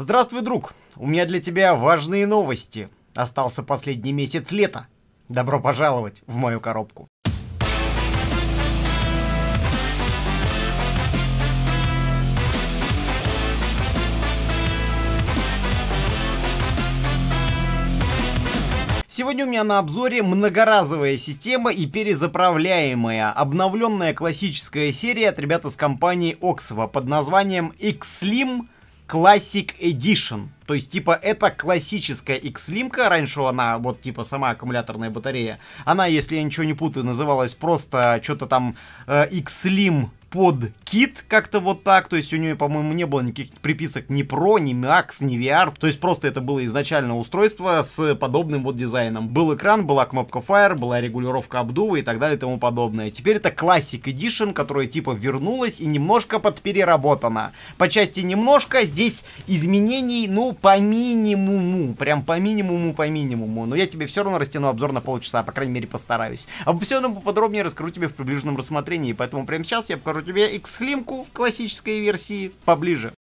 «Здравствуй, друг. У меня для тебя важные новости. Остался последний месяц лета. Добро пожаловать в мою коробку». Сегодня у меня на обзоре многоразовая система и перезаправляемая, обновленная классическая серия от ребят из компании Oxva под названием Xlim Classic Edition. То есть, типа, это классическая X-лимка. Раньше она, вот, типа, сама аккумуляторная батарея. Она, если я ничего не путаю, называлась просто что-то там э, X-Lim под кит как-то вот так, то есть у нее, по-моему, не было никаких приписок ни Pro, ни Max, ни VR, то есть просто это было изначально устройство с подобным вот дизайном. Был экран, была кнопка Fire, была регулировка обдува и так далее и тому подобное. Теперь это Classic Edition, которая типа вернулась и немножко подпереработана. По части немножко, здесь изменений, ну, по минимуму, прям по минимуму, по минимуму, но я тебе все равно растяну обзор на полчаса, по крайней мере постараюсь. Обо всем подробнее расскажу тебе в приближенном рассмотрении, поэтому прямо сейчас я покажу у тебя X-Slimку в классической версии поближе.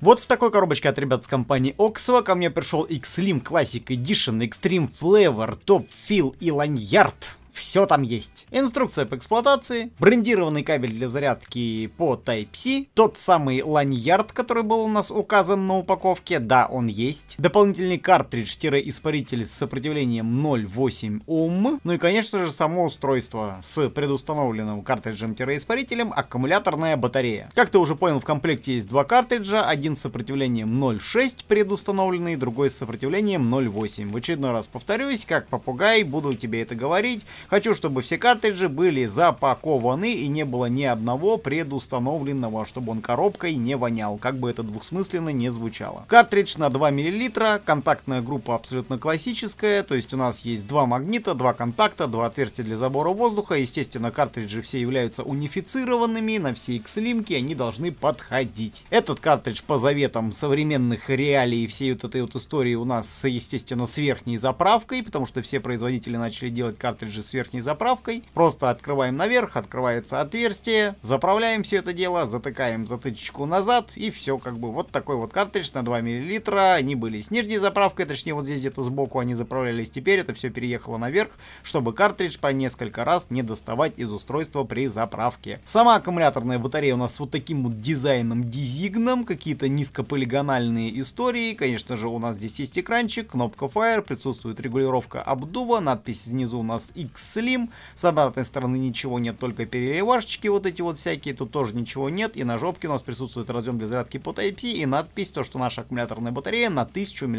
Вот в такой коробочке от ребят с компании Oxo ко мне пришел X-Slim Classic Edition, Extreme Flavor, Top Fill и Lanyard все там есть. Инструкция по эксплуатации, брендированный кабель для зарядки по Type-C, тот самый ланьярд, который был у нас указан на упаковке, да, он есть, дополнительный картридж-испаритель с сопротивлением 0,8 Ом, ну и, конечно же, само устройство с предустановленным картриджем-испарителем, аккумуляторная батарея. Как ты уже понял, в комплекте есть два картриджа, один с сопротивлением 0,6 предустановленный, другой с сопротивлением 0,8. В очередной раз повторюсь, как попугай, буду тебе это говорить, Хочу, чтобы все картриджи были запакованы и не было ни одного предустановленного, чтобы он коробкой не вонял, как бы это двухсмысленно не звучало. Картридж на 2 мл, контактная группа абсолютно классическая, то есть у нас есть два магнита, два контакта, два отверстия для забора воздуха, естественно картриджи все являются унифицированными, на все X-лимки они должны подходить. Этот картридж по заветам современных реалий всей вот этой вот истории у нас, естественно, с верхней заправкой, потому что все производители начали делать картриджи с верхней заправкой. Просто открываем наверх, открывается отверстие, заправляем все это дело, затыкаем затычечку назад и все как бы вот такой вот картридж на 2 мл. Они были с нижней заправкой, точнее вот здесь где-то сбоку они заправлялись. Теперь это все переехало наверх, чтобы картридж по несколько раз не доставать из устройства при заправке. Сама аккумуляторная батарея у нас с вот таким вот дизайном дизигном, какие-то низкополигональные истории. Конечно же у нас здесь есть экранчик, кнопка Fire, присутствует регулировка обдува, надпись снизу у нас X Slim. С обратной стороны ничего нет, только переливашечки вот эти вот всякие, тут тоже ничего нет. И на жопке у нас присутствует разъем для зарядки по Type-C и надпись, то что наша аккумуляторная батарея на 1000 мАч.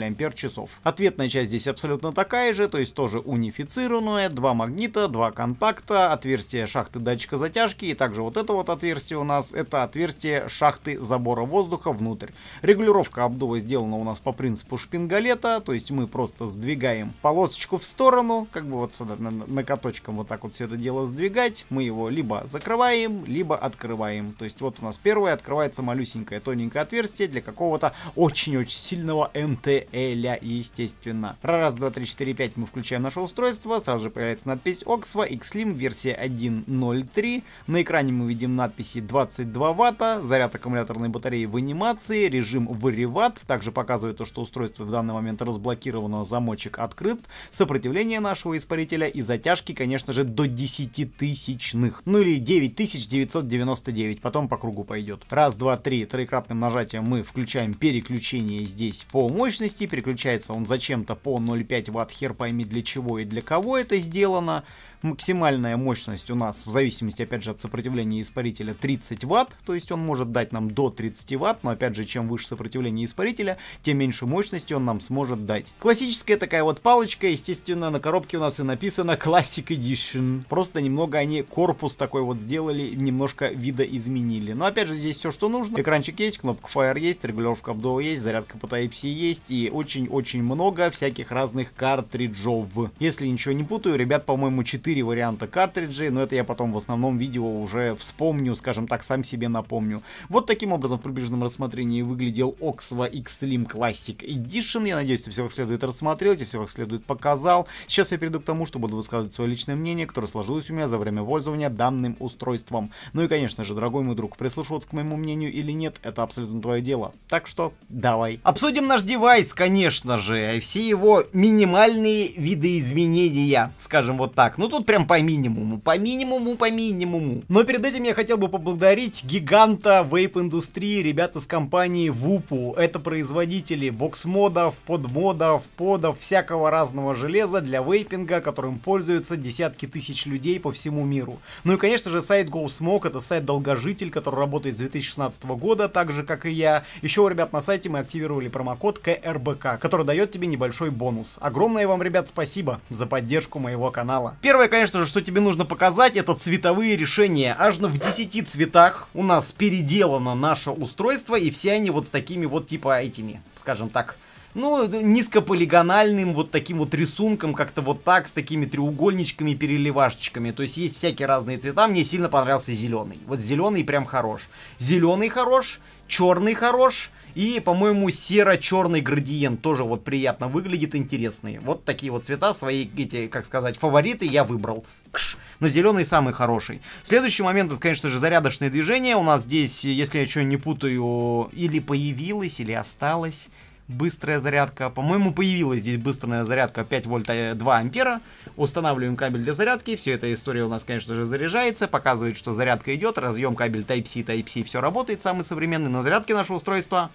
Ответная часть здесь абсолютно такая же, то есть тоже унифицированная, два магнита, два контакта, отверстие шахты датчика затяжки и также вот это вот отверстие у нас, это отверстие шахты забора воздуха внутрь. Регулировка обдува сделана у нас по принципу шпингалета, то есть мы просто сдвигаем полосочку в сторону, как бы вот сюда, на, на каточком вот так вот все это дело сдвигать. Мы его либо закрываем, либо открываем. То есть вот у нас первое открывается малюсенькое тоненькое отверстие для какого-то очень-очень сильного МТЛя, естественно. Раз, два, три, четыре, пять мы включаем наше устройство. Сразу же появляется надпись Oxfa Xlim версия 1.03. На экране мы видим надписи 22 ватта, заряд аккумуляторной батареи в анимации, режим вариват. Также показывает то, что устройство в данный момент разблокировано, замочек открыт, сопротивление нашего испарителя и затяжка пятнашки, конечно же, до 10 тысячных. Ну или 9999, потом по кругу пойдет. Раз, два, три, троекратным нажатием мы включаем переключение здесь по мощности. Переключается он зачем-то по 0,5 ватт, хер пойми для чего и для кого это сделано. Максимальная мощность у нас, в зависимости, опять же, от сопротивления испарителя, 30 ватт, то есть он может дать нам до 30 ватт, но, опять же, чем выше сопротивление испарителя, тем меньше мощности он нам сможет дать. Классическая такая вот палочка, естественно, на коробке у нас и написано Classic Edition. Просто немного они корпус такой вот сделали, немножко видоизменили. Но, опять же, здесь все, что нужно. Экранчик есть, кнопка Fire есть, регулировка обдува есть, зарядка по Type-C есть и очень-очень много всяких разных картриджов. Если ничего не путаю, ребят, по-моему, 4 4 варианта картриджей, но это я потом в основном видео уже вспомню, скажем так, сам себе напомню. Вот таким образом в приближенном рассмотрении выглядел Oxva X-Slim Classic Edition. Я надеюсь, ты все как следует рассмотрел, тебе все как следует показал. Сейчас я перейду к тому, что буду высказывать свое личное мнение, которое сложилось у меня за время пользования данным устройством. Ну и, конечно же, дорогой мой друг, прислушиваться к моему мнению или нет, это абсолютно твое дело. Так что давай. Обсудим наш девайс, конечно же, и все его минимальные виды видоизменения, скажем вот так. Ну тут прям по минимуму, по минимуму, по минимуму. Но перед этим я хотел бы поблагодарить гиганта вейп-индустрии, ребята с компании Вупу. Это производители бокс-модов, подмодов, подов, всякого разного железа для вейпинга, которым пользуются десятки тысяч людей по всему миру. Ну и, конечно же, сайт GoSmoke, это сайт-долгожитель, который работает с 2016 года, так же, как и я. Еще у ребят на сайте мы активировали промокод КРБК, который дает тебе небольшой бонус. Огромное вам, ребят, спасибо за поддержку моего канала. Первое Второе, конечно же, что тебе нужно показать, это цветовые решения. Аж в 10 цветах у нас переделано наше устройство, и все они вот с такими вот типа этими, скажем так, ну, низкополигональным вот таким вот рисунком, как-то вот так, с такими треугольничками, переливашечками. То есть есть всякие разные цвета. Мне сильно понравился зеленый. Вот зеленый прям хорош. Зеленый хорош, черный хорош. И, по-моему, серо-черный градиент тоже вот приятно выглядит, интересный. Вот такие вот цвета, свои эти, как сказать, фавориты я выбрал. Кш. Но зеленый самый хороший. Следующий момент, это, конечно же, зарядочное движение. У нас здесь, если я что не путаю, или появилось, или осталось быстрая зарядка. По-моему, появилась здесь быстрая зарядка 5 вольт 2 э, ампера. Устанавливаем кабель для зарядки. Все эта история у нас, конечно же, заряжается. Показывает, что зарядка идет. Разъем кабель Type-C, Type-C. Все работает, самый современный. На зарядке наше устройство,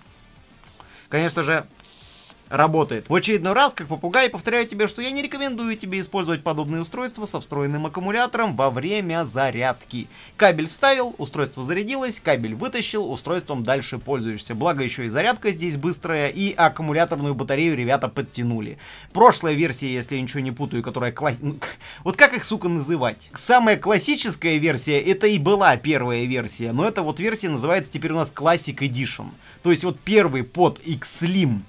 конечно же, работает. В очередной раз, как попугай, повторяю тебе, что я не рекомендую тебе использовать подобные устройства со встроенным аккумулятором во время зарядки. Кабель вставил, устройство зарядилось, кабель вытащил, устройством дальше пользуешься. Благо еще и зарядка здесь быстрая, и аккумуляторную батарею ребята подтянули. Прошлая версия, если я ничего не путаю, которая... Кла... Ну, вот как их, сука, называть? Самая классическая версия, это и была первая версия, но эта вот версия называется теперь у нас Classic Edition. То есть вот первый под X-Slim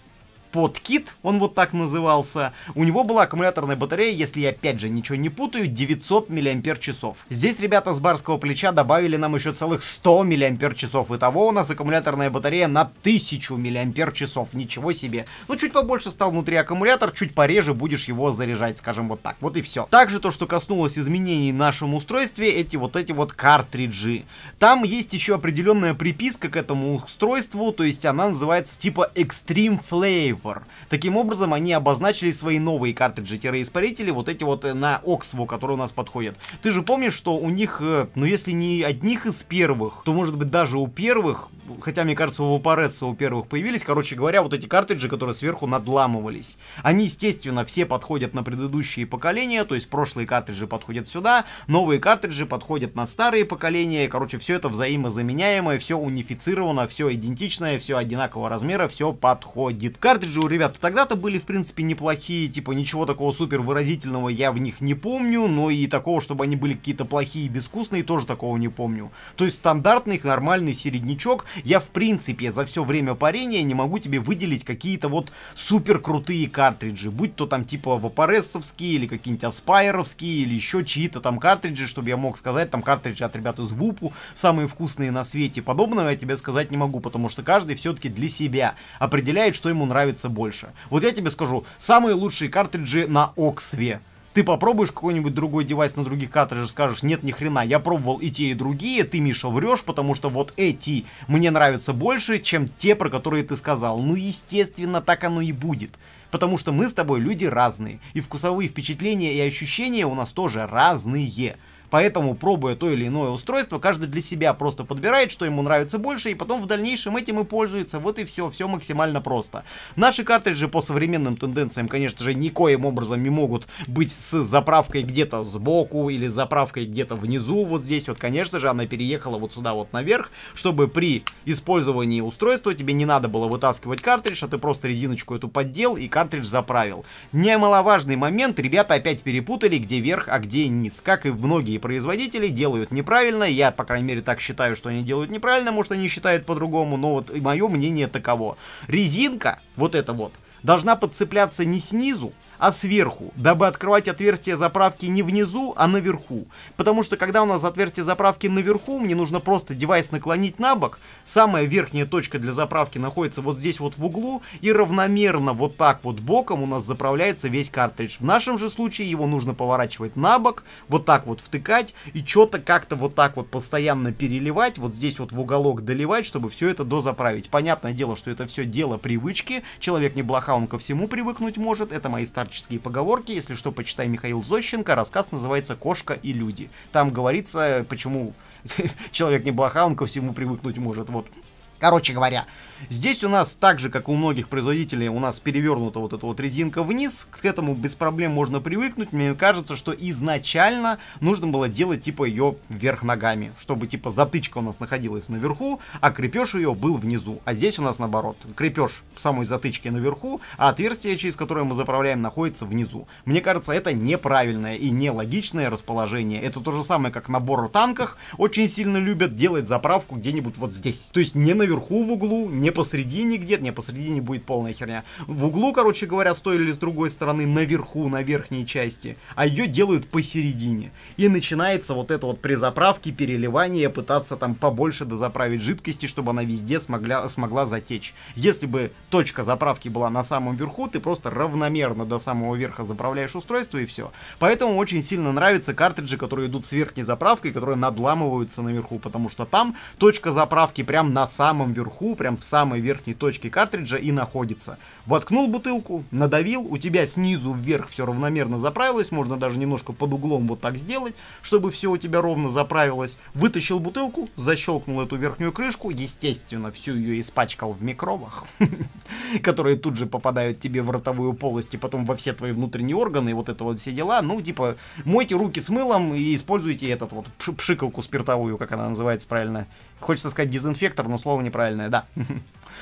подкит, он вот так назывался. У него была аккумуляторная батарея, если я опять же ничего не путаю, 900 мАч. Здесь ребята с барского плеча добавили нам еще целых 100 мАч. Итого у нас аккумуляторная батарея на 1000 мАч. Ничего себе. Ну, чуть побольше стал внутри аккумулятор, чуть пореже будешь его заряжать, скажем вот так. Вот и все. Также то, что коснулось изменений в нашем устройстве, эти вот эти вот картриджи. Там есть еще определенная приписка к этому устройству, то есть она называется типа Extreme Flame. Silver. Таким образом, они обозначили свои новые картриджи испарители вот эти вот э, на оксву которые у нас подходят. Ты же помнишь, что у них, э, ну если не одних из первых, то может быть даже у первых, хотя мне кажется у Вапореса у первых появились, короче говоря, вот эти картриджи, которые сверху надламывались. Они, естественно, все подходят на предыдущие поколения, то есть прошлые картриджи подходят сюда, новые картриджи подходят на старые поколения, и, короче, все это взаимозаменяемое, все унифицировано, все идентичное, все одинакового размера, все подходит. Картридж же у ребят тогда-то были, в принципе, неплохие, типа, ничего такого супер выразительного я в них не помню, но и такого, чтобы они были какие-то плохие и безвкусные, тоже такого не помню. То есть стандартный, их нормальный середнячок, я, в принципе, за все время парения не могу тебе выделить какие-то вот супер крутые картриджи, будь то там, типа, вапорессовские или какие-нибудь аспайровские или еще чьи-то там картриджи, чтобы я мог сказать, там картриджи от ребят из Вупу, самые вкусные на свете, подобного я тебе сказать не могу, потому что каждый все-таки для себя определяет, что ему нравится нравится больше. Вот я тебе скажу, самые лучшие картриджи на Оксве. Ты попробуешь какой-нибудь другой девайс на других картриджах, скажешь, нет, ни хрена, я пробовал и те, и другие, ты, Миша, врешь, потому что вот эти мне нравятся больше, чем те, про которые ты сказал. Ну, естественно, так оно и будет. Потому что мы с тобой люди разные, и вкусовые впечатления и ощущения у нас тоже разные. Поэтому, пробуя то или иное устройство, каждый для себя просто подбирает, что ему нравится больше, и потом в дальнейшем этим и пользуется. Вот и все, все максимально просто. Наши картриджи по современным тенденциям, конечно же, никоим образом не могут быть с заправкой где-то сбоку или заправкой где-то внизу. Вот здесь вот, конечно же, она переехала вот сюда вот наверх, чтобы при использовании устройства тебе не надо было вытаскивать картридж, а ты просто резиночку эту поддел и картридж заправил. Немаловажный момент, ребята опять перепутали, где верх, а где низ. Как и многие производители делают неправильно. Я, по крайней мере, так считаю, что они делают неправильно, может, они считают по-другому, но вот мое мнение таково. Резинка, вот эта вот, должна подцепляться не снизу, а сверху, дабы открывать отверстие заправки не внизу, а наверху. Потому что когда у нас отверстие заправки наверху, мне нужно просто девайс наклонить на бок, самая верхняя точка для заправки находится вот здесь вот в углу, и равномерно вот так вот боком у нас заправляется весь картридж. В нашем же случае его нужно поворачивать на бок, вот так вот втыкать, и что-то как-то вот так вот постоянно переливать, вот здесь вот в уголок доливать, чтобы все это дозаправить. Понятное дело, что это все дело привычки, человек не блоха, он ко всему привыкнуть может, это мои старт марксистско поговорки. Если что, почитай Михаил Зощенко. Рассказ называется «Кошка и люди». Там говорится, почему человек не блоха, он ко всему привыкнуть может. Вот Короче говоря, здесь у нас так же, как у многих производителей, у нас перевернута вот эта вот резинка вниз. К этому без проблем можно привыкнуть. Мне кажется, что изначально нужно было делать типа ее вверх ногами, чтобы типа затычка у нас находилась наверху, а крепеж ее был внизу. А здесь у нас наоборот. Крепеж самой затычки наверху, а отверстие, через которое мы заправляем, находится внизу. Мне кажется, это неправильное и нелогичное расположение. Это то же самое, как набор в танках очень сильно любят делать заправку где-нибудь вот здесь. То есть не наверху наверху в углу, не посредине где-то, не посредине будет полная херня. В углу, короче говоря, с той или с другой стороны, наверху, на верхней части, а ее делают посередине. И начинается вот это вот при заправке, переливание, пытаться там побольше дозаправить жидкости, чтобы она везде смогла, смогла затечь. Если бы точка заправки была на самом верху, ты просто равномерно до самого верха заправляешь устройство и все. Поэтому очень сильно нравятся картриджи, которые идут с верхней заправкой, которые надламываются наверху, потому что там точка заправки прям на самом самом верху, прям в самой верхней точке картриджа и находится. Воткнул бутылку, надавил, у тебя снизу вверх все равномерно заправилось, можно даже немножко под углом вот так сделать, чтобы все у тебя ровно заправилось. Вытащил бутылку, защелкнул эту верхнюю крышку, естественно, всю ее испачкал в микробах, которые тут же попадают тебе в ротовую полость и потом во все твои внутренние органы, и вот это вот все дела. Ну, типа, мойте руки с мылом и используйте этот вот пшикалку спиртовую, как она называется правильно, Хочется сказать дезинфектор, но слово неправильное, да.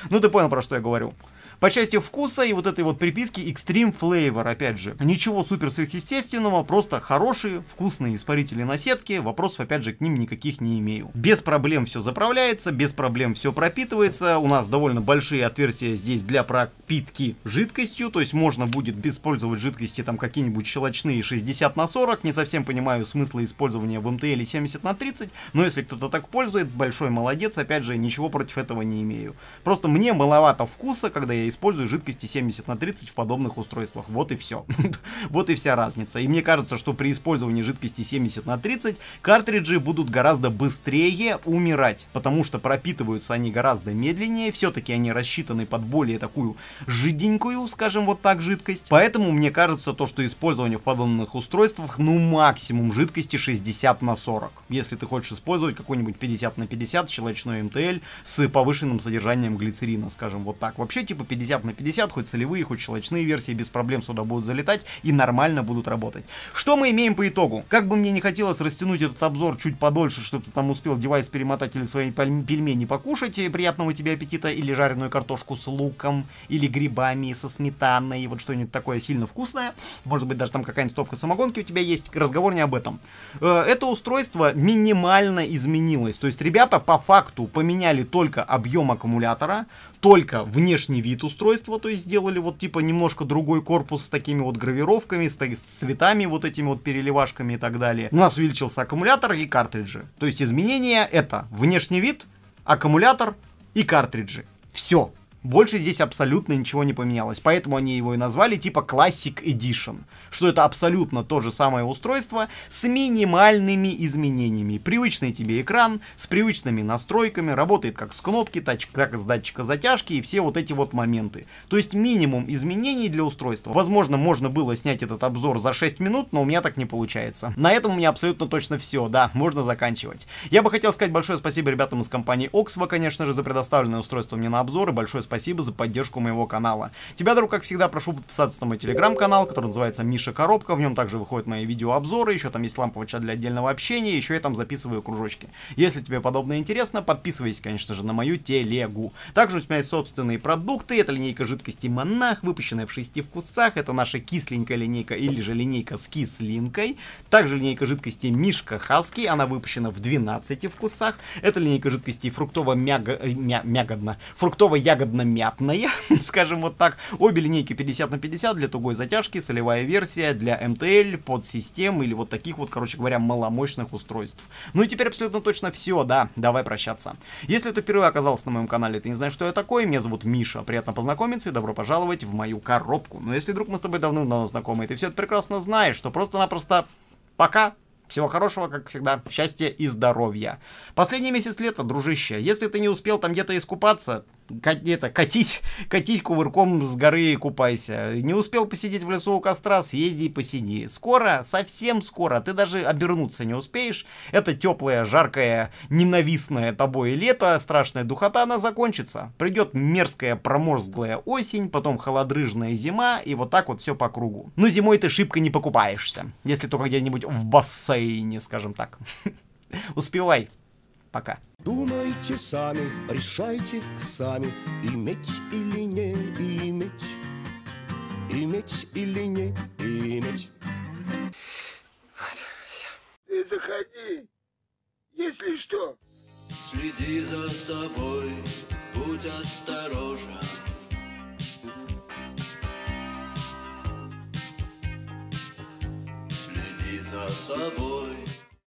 Ну, ты понял, про что я говорю. По части вкуса и вот этой вот приписки Extreme Flavor, опять же. Ничего супер сверхъестественного, просто хорошие, вкусные испарители на сетке, вопросов опять же к ним никаких не имею. Без проблем все заправляется, без проблем все пропитывается, у нас довольно большие отверстия здесь для пропитки жидкостью, то есть можно будет использовать жидкости там какие-нибудь щелочные 60 на 40, не совсем понимаю смысла использования в МТЛ 70 на 30, но если кто-то так пользует, большой молодец, опять же, ничего против этого не имею. Просто мне маловато вкуса, когда я использую жидкости 70 на 30 в подобных устройствах. Вот и все. вот и вся разница. И мне кажется, что при использовании жидкости 70 на 30 картриджи будут гораздо быстрее умирать, потому что пропитываются они гораздо медленнее, все-таки они рассчитаны под более такую жиденькую, скажем вот так, жидкость. Поэтому мне кажется то, что использование в подобных устройствах, ну максимум жидкости 60 на 40. Если ты хочешь использовать какой-нибудь 50 на 50 щелочной МТЛ с повышенным содержанием глицерина, скажем вот так. Вообще типа 50 50 на 50, хоть целевые, хоть щелочные версии, без проблем сюда будут залетать и нормально будут работать. Что мы имеем по итогу? Как бы мне не хотелось растянуть этот обзор чуть подольше, чтобы ты там успел девайс перемотать или свои пельмени покушать, и приятного тебе аппетита, или жареную картошку с луком, или грибами со сметаной, вот что-нибудь такое сильно вкусное. Может быть, даже там какая-нибудь стопка самогонки у тебя есть, разговор не об этом. Э, это устройство минимально изменилось, то есть ребята по факту поменяли только объем аккумулятора, только внешний вид устройства, то есть сделали вот типа немножко другой корпус с такими вот гравировками, с, с цветами вот этими вот переливашками и так далее. У нас увеличился аккумулятор и картриджи. То есть изменения это внешний вид, аккумулятор и картриджи. Все. Больше здесь абсолютно ничего не поменялось, поэтому они его и назвали типа Classic Edition, что это абсолютно то же самое устройство с минимальными изменениями. Привычный тебе экран, с привычными настройками, работает как с кнопки, так и с датчика затяжки и все вот эти вот моменты. То есть минимум изменений для устройства. Возможно, можно было снять этот обзор за 6 минут, но у меня так не получается. На этом у меня абсолютно точно все, да, можно заканчивать. Я бы хотел сказать большое спасибо ребятам из компании Oxva, конечно же, за предоставленное устройство мне на обзор и большое спасибо спасибо за поддержку моего канала. Тебя, друг, как всегда, прошу подписаться на мой телеграм-канал, который называется Миша Коробка. В нем также выходят мои видеообзоры, еще там есть ламповый чат для отдельного общения, еще я там записываю кружочки. Если тебе подобное интересно, подписывайся, конечно же, на мою телегу. Также у тебя есть собственные продукты, это линейка жидкости Монах, выпущенная в шести вкусах, это наша кисленькая линейка или же линейка с кислинкой. Также линейка жидкости Мишка Хаски, она выпущена в 12 вкусах. Это линейка жидкости фруктово-мягодно, э, фруктово-ягодно мятная, скажем вот так. Обе линейки 50 на 50 для тугой затяжки, солевая версия для МТЛ, подсистем или вот таких вот, короче говоря, маломощных устройств. Ну и теперь абсолютно точно все, да, давай прощаться. Если ты впервые оказался на моем канале, ты не знаешь, что я такой, меня зовут Миша, приятно познакомиться и добро пожаловать в мою коробку. Но если вдруг мы с тобой давно-давно знакомы, и ты все это прекрасно знаешь, что просто-напросто пока всего хорошего, как всегда, счастья и здоровья. Последний месяц лета, дружище. Если ты не успел там где-то искупаться, это, катить катить кувырком с горы и купайся. Не успел посидеть в лесу у костра, съезди и посиди. Скоро, совсем скоро, ты даже обернуться не успеешь. Это теплое, жаркое, ненавистное тобой лето, страшная духота, она закончится. Придет мерзкая промозглая осень, потом холодрыжная зима, и вот так вот все по кругу. Но ну, зимой ты шибко не покупаешься, если только где-нибудь в бассейне, скажем так. Успевай. Пока. Думайте сами, решайте сами, иметь или не иметь, иметь или не иметь. Вот, все. Ты заходи, если что. Следи за собой, будь осторожен. Следи за собой,